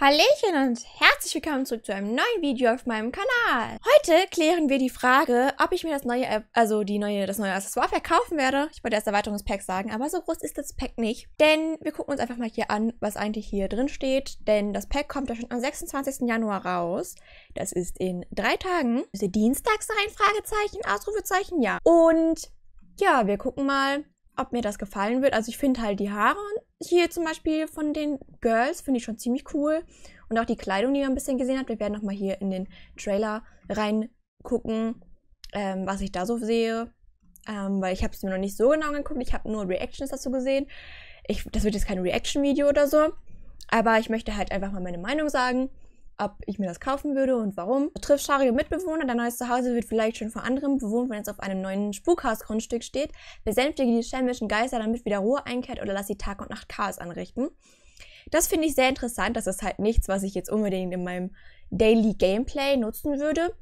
Hallöchen und herzlich willkommen zurück zu einem neuen Video auf meinem Kanal. Heute klären wir die Frage, ob ich mir das neue, also die neue, das neue Accessoire verkaufen werde. Ich wollte erst Erweiterungspack sagen, aber so groß ist das Pack nicht. Denn wir gucken uns einfach mal hier an, was eigentlich hier drin steht. Denn das Pack kommt ja schon am 26. Januar raus. Das ist in drei Tagen. Ist Dienstag sein? Fragezeichen, Ausrufezeichen, ja. Und ja, wir gucken mal, ob mir das gefallen wird. Also ich finde halt die Haare hier zum Beispiel von den Girls, finde ich schon ziemlich cool. Und auch die Kleidung, die ihr ein bisschen gesehen habt. Wir werden nochmal hier in den Trailer reingucken, ähm, was ich da so sehe. Ähm, weil ich habe es mir noch nicht so genau angeguckt. Ich habe nur Reactions dazu gesehen. Ich, das wird jetzt kein Reaction-Video oder so. Aber ich möchte halt einfach mal meine Meinung sagen ob ich mir das kaufen würde und warum. Trifft scharige Mitbewohner, dein neues Zuhause wird vielleicht schon von anderen bewohnt, wenn es auf einem neuen Spukhausgrundstück steht. Besänftige die schelmischen Geister, damit wieder Ruhe einkehrt oder lass sie Tag und Nacht Chaos anrichten. Das finde ich sehr interessant. Das ist halt nichts, was ich jetzt unbedingt in meinem Daily Gameplay nutzen würde.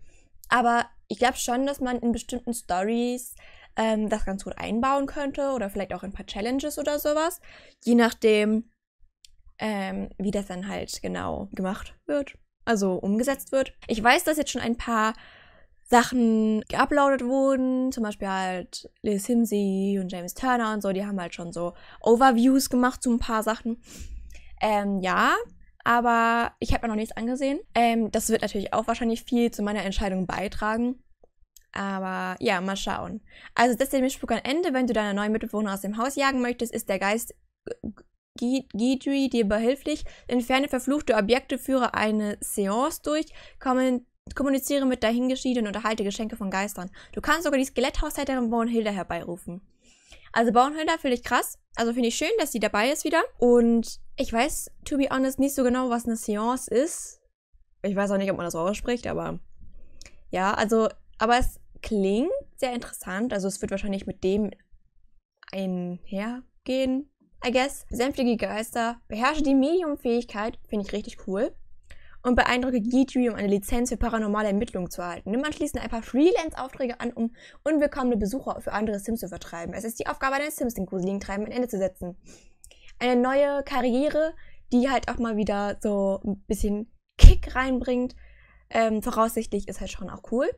Aber ich glaube schon, dass man in bestimmten Stories ähm, das ganz gut einbauen könnte oder vielleicht auch in ein paar Challenges oder sowas. Je nachdem, ähm, wie das dann halt genau gemacht wird also umgesetzt wird. Ich weiß, dass jetzt schon ein paar Sachen geuploadet wurden, zum Beispiel halt Liz Himsey und James Turner und so, die haben halt schon so Overviews gemacht zu ein paar Sachen. Ähm, ja, aber ich habe mir noch nichts angesehen. Ähm, das wird natürlich auch wahrscheinlich viel zu meiner Entscheidung beitragen. Aber ja, mal schauen. Also das ist der Mischspuk an Ende. Wenn du deine neuen Mitbewohner aus dem Haus jagen möchtest, ist der Geist Gidri dir behilflich, entferne verfluchte Objekte, führe eine Seance durch, kommuniziere mit dahingeschiedenen und erhalte Geschenke von Geistern. Du kannst sogar die Skeletthaushälterin Bornhilda herbeirufen. Also Bornhilda finde ich krass. Also finde ich schön, dass sie dabei ist wieder. Und ich weiß, to be honest, nicht so genau, was eine Seance ist. Ich weiß auch nicht, ob man das ausspricht, aber ja, also, aber es klingt sehr interessant. Also es wird wahrscheinlich mit dem einhergehen, I guess, sämtliche Geister, beherrsche die Medium-Fähigkeit, finde ich richtig cool. Und beeindrucke g um eine Lizenz für paranormale Ermittlungen zu erhalten. Nimm anschließend ein paar Freelance-Aufträge an, um unwillkommene Besucher für andere Sims zu vertreiben. Es ist die Aufgabe eines Sims, den gruseligen Treiben ein Ende zu setzen. Eine neue Karriere, die halt auch mal wieder so ein bisschen Kick reinbringt. Ähm, voraussichtlich ist halt schon auch cool.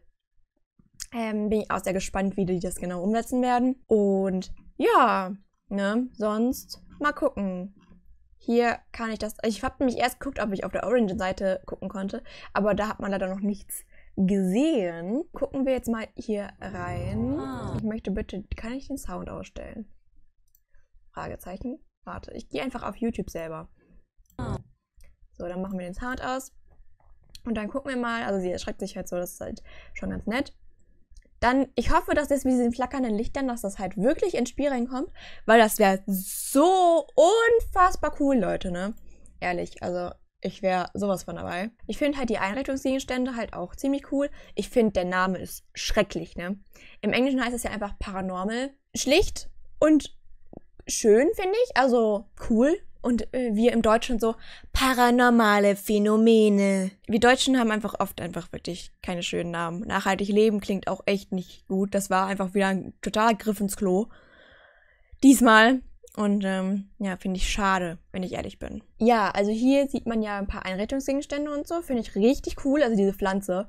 Ähm, bin ich auch sehr gespannt, wie die das genau umsetzen werden. Und ja, Ne? Sonst mal gucken. Hier kann ich das. Ich habe nämlich erst geguckt, ob ich auf der orange seite gucken konnte, aber da hat man leider noch nichts gesehen. Gucken wir jetzt mal hier rein. Ah. Ich möchte bitte, kann ich den Sound ausstellen? Fragezeichen. Warte, ich gehe einfach auf YouTube selber. So, dann machen wir den Sound aus. Und dann gucken wir mal, also sie erschreckt sich halt so, das ist halt schon ganz nett dann ich hoffe, dass das mit diesen flackernden Lichtern, dass das halt wirklich ins Spiel reinkommt, weil das wäre so unfassbar cool, Leute, ne? Ehrlich, also ich wäre sowas von dabei. Ich finde halt die Einrichtungsgegenstände halt auch ziemlich cool. Ich finde, der Name ist schrecklich, ne? Im Englischen heißt es ja einfach Paranormal. Schlicht und schön, finde ich. Also cool, und äh, wir im Deutschen so paranormale Phänomene. Wir Deutschen haben einfach oft einfach wirklich keine schönen Namen. Nachhaltig leben klingt auch echt nicht gut. Das war einfach wieder ein totaler Griff ins Klo. Diesmal. Und ähm, ja, finde ich schade, wenn ich ehrlich bin. Ja, also hier sieht man ja ein paar Einrichtungsgegenstände und so. Finde ich richtig cool. Also diese Pflanze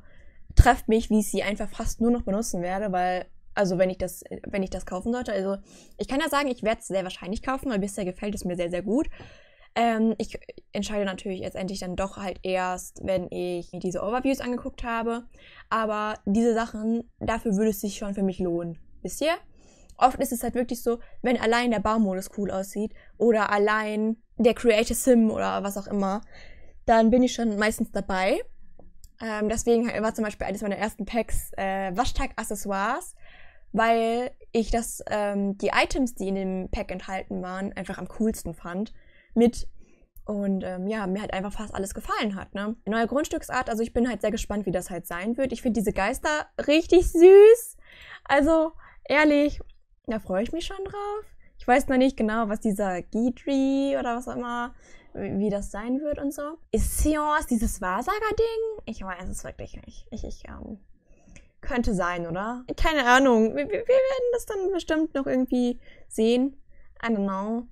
trefft mich, wie ich sie einfach fast nur noch benutzen werde, weil also wenn ich das, wenn ich das kaufen sollte. Also ich kann ja sagen, ich werde es sehr wahrscheinlich kaufen, weil bisher gefällt es mir sehr, sehr gut. Ähm, ich entscheide natürlich letztendlich dann doch halt erst, wenn ich mir diese Overviews angeguckt habe. Aber diese Sachen, dafür würde es sich schon für mich lohnen. Wisst ihr? Oft ist es halt wirklich so, wenn allein der Baumodus cool aussieht oder allein der Creator Sim oder was auch immer, dann bin ich schon meistens dabei. Ähm, deswegen war zum Beispiel eines meiner ersten Packs äh, Waschtag-Accessoires weil ich das, ähm, die Items, die in dem Pack enthalten waren, einfach am coolsten fand. Mit und ähm, ja, mir halt einfach fast alles gefallen hat. Ne? Neue Grundstücksart, also ich bin halt sehr gespannt, wie das halt sein wird. Ich finde diese Geister richtig süß. Also ehrlich, da freue ich mich schon drauf. Ich weiß noch nicht genau, was dieser Gidri oder was auch immer, wie das sein wird und so. Ist Seance dieses Wahrsager-Ding? Ich weiß es wirklich nicht. Ich, ich ähm, könnte sein, oder? Keine Ahnung. Wir, wir, werden das dann bestimmt noch irgendwie sehen. I don't know.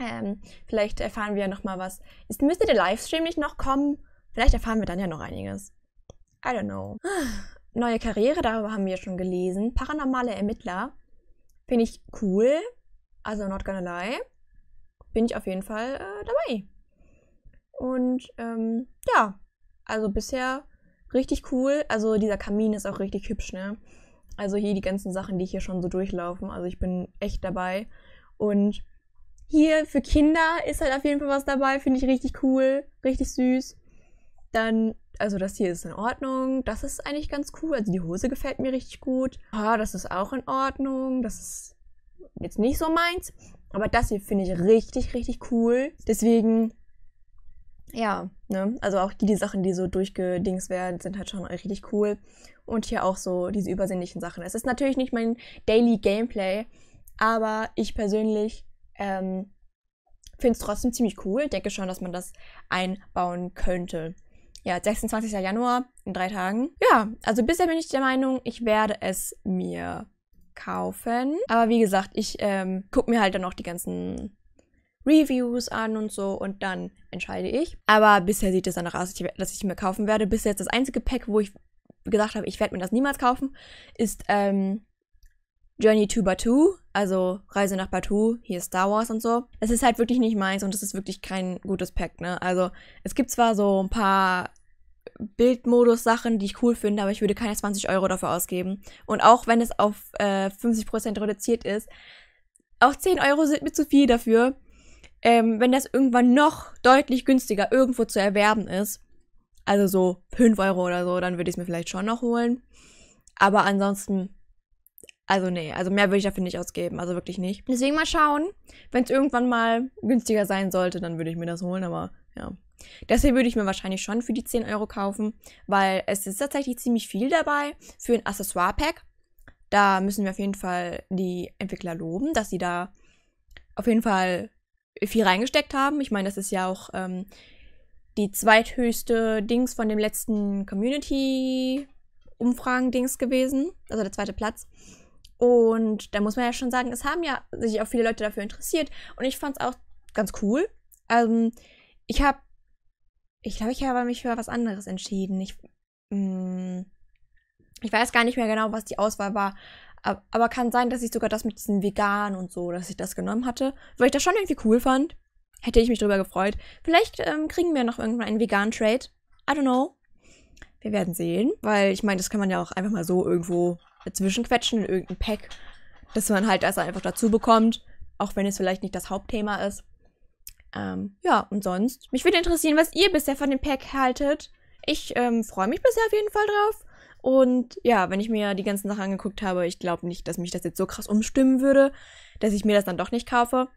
Ähm, vielleicht erfahren wir ja noch mal was. Ist, müsste der Livestream nicht noch kommen? Vielleicht erfahren wir dann ja noch einiges. I don't know. Neue Karriere, darüber haben wir schon gelesen. Paranormale Ermittler. Finde ich cool. Also not gonna lie. Bin ich auf jeden Fall äh, dabei. Und ähm, ja, also bisher richtig cool. Also dieser Kamin ist auch richtig hübsch, ne? Also hier die ganzen Sachen, die hier schon so durchlaufen. Also ich bin echt dabei. Und hier für Kinder ist halt auf jeden Fall was dabei. Finde ich richtig cool, richtig süß. Dann, also das hier ist in Ordnung. Das ist eigentlich ganz cool. Also die Hose gefällt mir richtig gut. Ah, das ist auch in Ordnung. Das ist jetzt nicht so meins. Aber das hier finde ich richtig, richtig cool. Deswegen ja, ne? Also auch die, die Sachen, die so durchgedings werden, sind halt schon richtig cool. Und hier auch so diese übersinnlichen Sachen. Es ist natürlich nicht mein Daily Gameplay, aber ich persönlich ähm, finde es trotzdem ziemlich cool. Denke schon, dass man das einbauen könnte. Ja, 26. Januar in drei Tagen. Ja, also bisher bin ich der Meinung, ich werde es mir kaufen. Aber wie gesagt, ich ähm, gucke mir halt dann auch die ganzen Reviews an und so und dann entscheide ich. Aber bisher sieht es danach aus, dass ich mir kaufen werde. Bisher ist das einzige Pack, wo ich gesagt habe, ich werde mir das niemals kaufen, ist ähm, Journey to Batu, also Reise nach Batu, hier Star Wars und so. Das ist halt wirklich nicht meins und das ist wirklich kein gutes Pack, ne? Also es gibt zwar so ein paar Bildmodus-Sachen, die ich cool finde, aber ich würde keine 20 Euro dafür ausgeben. Und auch wenn es auf äh, 50% reduziert ist, auch 10 Euro sind mir zu viel dafür ähm, wenn das irgendwann noch deutlich günstiger irgendwo zu erwerben ist, also so 5 Euro oder so, dann würde ich es mir vielleicht schon noch holen. Aber ansonsten, also nee, also mehr würde ich dafür nicht ausgeben, also wirklich nicht. Deswegen mal schauen, wenn es irgendwann mal günstiger sein sollte, dann würde ich mir das holen, aber ja. Deswegen würde ich mir wahrscheinlich schon für die 10 Euro kaufen, weil es ist tatsächlich ziemlich viel dabei für ein Accessoire-Pack. Da müssen wir auf jeden Fall die Entwickler loben, dass sie da auf jeden Fall viel reingesteckt haben. Ich meine, das ist ja auch ähm, die zweithöchste Dings von dem letzten Community-Umfragen-Dings gewesen. Also der zweite Platz. Und da muss man ja schon sagen, es haben ja sich auch viele Leute dafür interessiert. Und ich fand es auch ganz cool. Ähm, ich habe, ich glaube, ich habe mich für was anderes entschieden. Ich, mh, mm, ich weiß gar nicht mehr genau, was die Auswahl war. Aber kann sein, dass ich sogar das mit diesem Vegan und so, dass ich das genommen hatte, weil ich das schon irgendwie cool fand. Hätte ich mich drüber gefreut. Vielleicht ähm, kriegen wir noch irgendwann einen vegan Trade. I don't know. Wir werden sehen. Weil ich meine, das kann man ja auch einfach mal so irgendwo dazwischen quetschen in irgendein Pack, dass man halt das einfach dazu bekommt. Auch wenn es vielleicht nicht das Hauptthema ist. Ähm, ja, und sonst. Mich würde interessieren, was ihr bisher von dem Pack haltet. Ich ähm, freue mich bisher auf jeden Fall drauf. Und ja, wenn ich mir die ganzen Sachen angeguckt habe, ich glaube nicht, dass mich das jetzt so krass umstimmen würde, dass ich mir das dann doch nicht kaufe.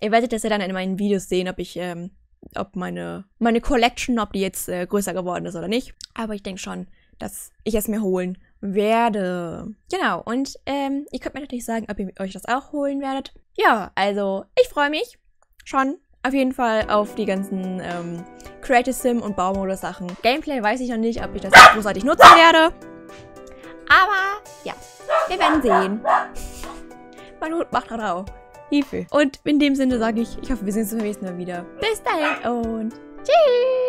Ihr werdet das ja dann in meinen Videos sehen, ob ich, ähm, ob meine, meine Collection, ob die jetzt äh, größer geworden ist oder nicht. Aber ich denke schon, dass ich es mir holen werde. Genau, und ähm, ihr könnt mir natürlich sagen, ob ihr euch das auch holen werdet. Ja, also ich freue mich schon auf jeden Fall auf die ganzen ähm, Creative Sim und Baumodus Sachen. Gameplay weiß ich noch nicht, ob ich das großartig nutzen werde. Aber ja, wir werden sehen. Mein Hut macht auch. Hilfe. Und in dem Sinne sage ich, ich hoffe, wir sehen uns beim nächsten Mal wieder. Bis dahin und tschüss.